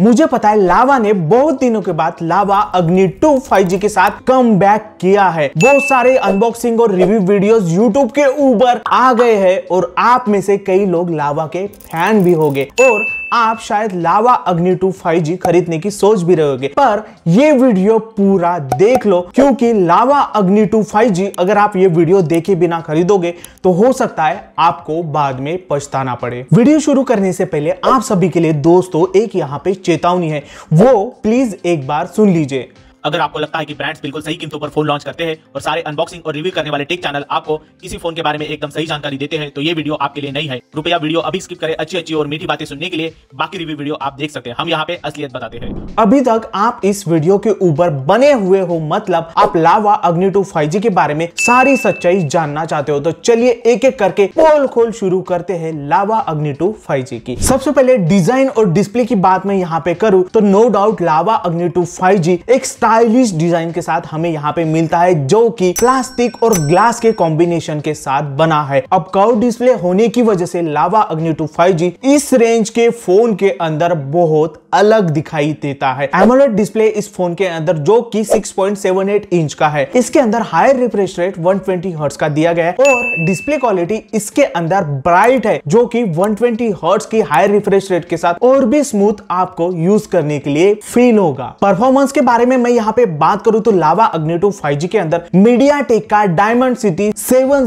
मुझे पता है लावा ने बहुत दिनों के बाद लावा अग्नि 2 5G के साथ कम बैक किया है बहुत सारे अनबॉक्सिंग और रिव्यू वीडियोस यूट्यूब के ऊपर आ गए हैं और आप में से कई लोग लावा के फैन भी होंगे और आप शायद लावा अग्नि 2 5G खरीदने की सोच भी रहे होगे पर ये वीडियो पूरा देख लो क्योंकि लावा अग्नि 2 5G अगर आप ये वीडियो देखे बिना खरीदोगे तो हो सकता है आपको बाद में पछताना पड़े वीडियो शुरू करने से पहले आप सभी के लिए दोस्तों एक यहाँ पे चेतावनी है वो प्लीज एक बार सुन लीजिए अगर आपको लगता है कि ब्रांड्स बिल्कुल सही कीमतों पर फोन लॉन्च करते हैं और सारे अनबॉक्सिंग और रिव्यू करने वाले टेक चैनल आपको किसी फोन के बारे में एकदम सही जानकारी देते हैं तो ये वीडियो आपके लिए नहीं है रुपया वीडियो अभी स्किप करें अच्छी अच्छी और मीठी बातें सुनने के लिए बाकी रिव्यू वीडियो आप देख सकते हैं हम यहाँ पे असलियत बताते हैं अभी तक आप इस वीडियो के ऊपर बने हुए हो मतलब आप लावा अग्नि टू फाइव के बारे में सारी सच्चाई जानना चाहते हो तो चलिए एक एक करके पोल खोल शुरू करते हैं लावा अग्नि टू फाइव की सबसे पहले डिजाइन और डिस्प्ले की बात मैं यहाँ पे करूँ तो no doubt Lava Agni two five एक स्टार स्टाइलिश डिजाइन के साथ हमें यहाँ पे मिलता है जो कि प्लास्टिक और ग्लास के कॉम्बिनेशन के साथ बना है अब कर्व डिस्प्ले होने की वजह से लावा अग्नि टू फाइव इस रेंज के फोन के अंदर बहुत अलग दिखाई देता है एमोलेट डिस्प्ले इस फोन के अंदर जो कि 6.78 इंच का है इसके अंदर हायर रिफ्रेश रेट 120 ट्वेंटी का दिया गया है और डिस्प्ले क्वालिटी इसके अंदर ब्राइट है जो कि 120 ट्वेंटी की हायर रिफ्रेश रेट के साथ और भी स्मूथ आपको यूज करने के लिए फील होगा परफॉर्मेंस के बारे में मैं यहाँ पे बात करूं तो लावा अग्नेटो फाइव के अंदर मीडिया का डायमंड सिटी सेवन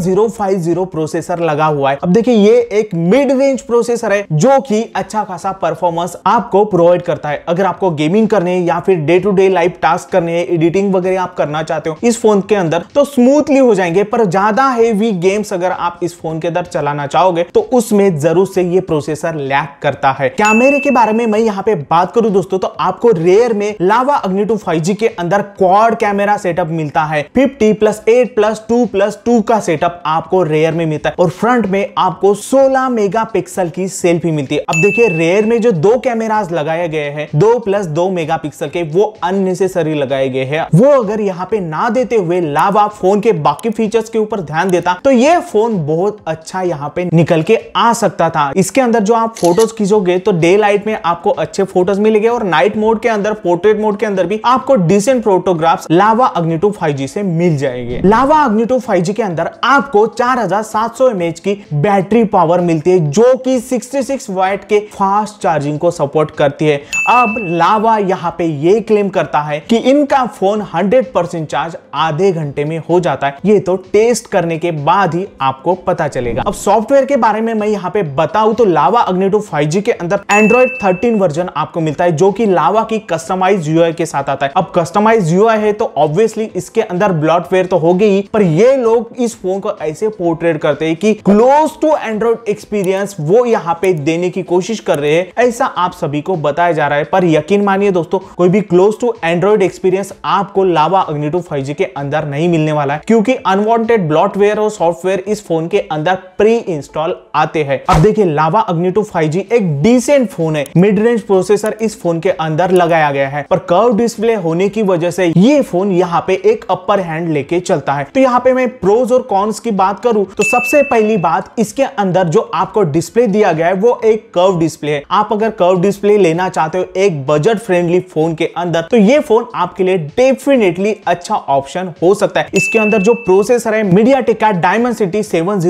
प्रोसेसर लगा हुआ है अब देखिए ये एक मिड रेंज प्रोसेसर है जो कि अच्छा खासा परफॉर्मेंस आपको प्रोवाइड करता है अगर आपको गेमिंग करने है या फिर day to day life task करने है एडिटिंग वगैरह आप करना चाहते हो इस फोन के अंदर तो स्मूथली हो जाएंगे पर ज्यादा हेवी गेम्स अगर आप इस फोन के अंदर चलाना चाहोगे तो उसमें जरूर से ये प्रोसेसर लैक करता है कैमरे के बारे में मैं यहाँ पे बात करूं दोस्तों तो आपको रेयर में लावा अग्निटू फाइव के के अंदर क्वाड कैमरा सेटअप मिलता है fifty plus eight plus two plus two का सेटअप आपको रेयर में मिलता है और फ्रंट में आपको 16 मेगापिक्सल की सेल्फी मिलती है अब देखिए रेयर में जो दो कैमराज लगाए गए हैं दो प्लस दो मेगा के वो अननेसेसरी लगाए गए हैं वो अगर यहाँ पे ना देते हुए लावा फोन के बाकी फीचर्स के ऊपर ध्यान देता तो ये फोन बहुत अच्छा यहाँ पे निकल के आ सकता था इसके अंदर जो आप फोटोज खींचोगे तो डे लाइट में आपको अच्छे फोटोज मिलेंगे और नाइट मोड के अंदर पोर्ट्रेट मोड के अंदर भी आपको रिसेंट प्रोटोग्राफ्स लावा अग्निटू फाइव से मिल जाएंगे लावा अग्निटू फाइव के अंदर आपको 4700 mAh की बैटरी पावर मिलती है जो कि 66 सिक्स वाइट के फास्ट चार्जिंग को सपोर्ट करती है अब लावा यहाँ पे ये क्लेम करता है कि इनका फोन 100 परसेंट चार्ज आधे घंटे में हो जाता है ये तो टेस्ट करने के बाद ही आपको पता चलेगा अब सॉफ्टवेयर के बारे में मैं यहाँ पे बताऊं तो लावा अग्निटो फाइव के अंदर एंड्रॉइड थर्टीन वर्जन आपको मिलता है जो की लावा की कस्टमाइज यूआई के साथ आता है अब कस्टमाइज यू है तो ऑब्वियसली इसके अंदर ब्लॉटवेयर तो होगी गई पर ये लोग इस फोन को ऐसे पोर्ट्रेट करते हैं कि क्लोज टू एंड्रॉइड एक्सपीरियंस वो यहाँ पे देने की कोशिश कर रहे हैं ऐसा आप सभी को बताया जा रहा है पर यकीन मानिए दोस्तों कोई भी क्लोज टू एंड्रॉइड एक्सपीरियंस आपको लावा अग्निटू फाइव के अंदर नहीं मिलने वाला है क्योंकि अनवॉन्टेड ब्लॉटवेयर और सॉफ्टवेयर इस फोन के अंदर प्री इंस्टॉल आते हैं अब देखिए लावा अग्निटू फाइव एक डिसेंट फोन है मिड रेंज प्रोसेसर इस फोन के अंदर लगाया गया है पर कर्व डिस्प्ले होने होने की वजह से ये फोन यहाँ पे एक अपर हैंड लेके चलता है तो यहाँ पे मैं प्रोज और कॉन्स की बात करूं तो सबसे पहली बात इसके अंदर जो आपको डिस्प्ले दिया गया है वो एक कर्व डिस्प्ले है आप अगर कर्व डिस्प्ले लेना चाहते हो एक बजट फ्रेंडली फोन के अंदर तो ये फोन आपके लिए डेफिनेटली अच्छा ऑप्शन हो सकता है इसके अंदर जो प्रोसेसर है मीडिया टिका डायमंड सिटी सेवन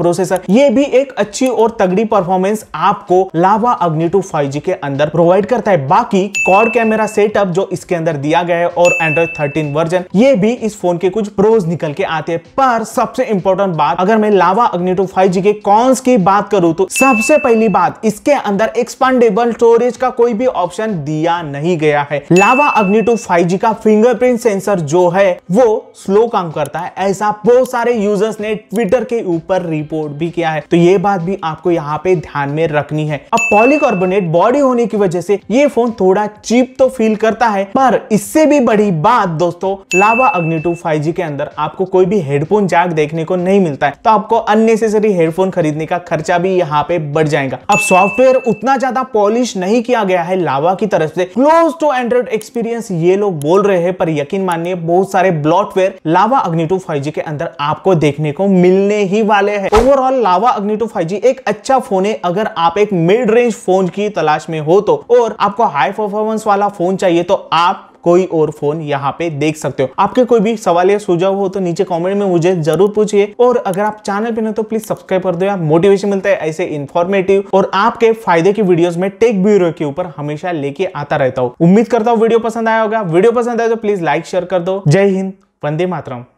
प्रोसेसर ये भी एक अच्छी और तगड़ी परफॉर्मेंस आपको लावा अग्नि टू फाइव के अंदर प्रोवाइड करता है बाकी कॉड कैमरा सेटअप जो इसके अंदर दिया गया है और एंड्रॉइड थर्टीन वर्जन ये भी इस फोन के कुछ प्रोज निकल के आते हैं पर सबसे इंपॉर्टेंट बात अगर मैं लावा अग्निटो फाइव के कॉन्स की बात करूं तो सबसे पहली बात इसके अंदर एक्सपांडेबल स्टोरेज का कोई भी ऑप्शन दिया नहीं गया है लावा अग्निटो फाइव का फिंगरप्रिंट सेंसर जो है वो स्लो काम करता है ऐसा बहुत सारे यूजर्स ने ट्विटर के ऊपर रिपोर्ट भी किया है तो ये बात भी आपको यहाँ पे ध्यान में रखनी है अब पॉलीकार्बोनेट बॉडी होने की वजह से ये फोन थोड़ा चीप तो फील करता है पर इससे भी बड़ी बात दोस्तों लावा अग्नि टू फाइव के अंदर आपको कोई भी हेडफोन जैक देखने को नहीं मिलता है तो आपको अननेसेसरी हेडफोन खरीदने का खर्चा भी यहाँ पे बढ़ जाएगा अब सॉफ्टवेयर उतना ज्यादा पॉलिश नहीं किया गया है लावा की तरफ से क्लोज टू एंड्रॉइड एक्सपीरियंस ये लोग बोल रहे हैं पर यकीन मानिए बहुत सारे ब्लॉटवेयर लावा अग्नि टू फाइव के अंदर आपको देखने को मिलने ही वाले है ओवरऑल लावा अग्नि टू फाइव एक अच्छा फोन है अगर आप एक मिड रेंज फोन की तलाश में हो तो और आपको हाई परफॉर्मेंस वाला फोन चाहिए तो आप कोई और फोन यहाँ पे देख सकते हो आपके कोई भी सवाल या सुझाव हो तो नीचे कॉमेंट में मुझे जरूर पूछिए और अगर आप चैनल पे नहीं तो प्लीज सब्सक्राइब कर दो मोटिवेशन मिलता है ऐसे इन्फॉर्मेटिव और आपके फायदे की वीडियोस में टेक ब्यूरो के ऊपर हमेशा लेके आता रहता हूँ उम्मीद करता हूँ वीडियो पसंद आया होगा वीडियो पसंद आया तो प्लीज लाइक शेयर कर दो जय हिंद वंदे मातरम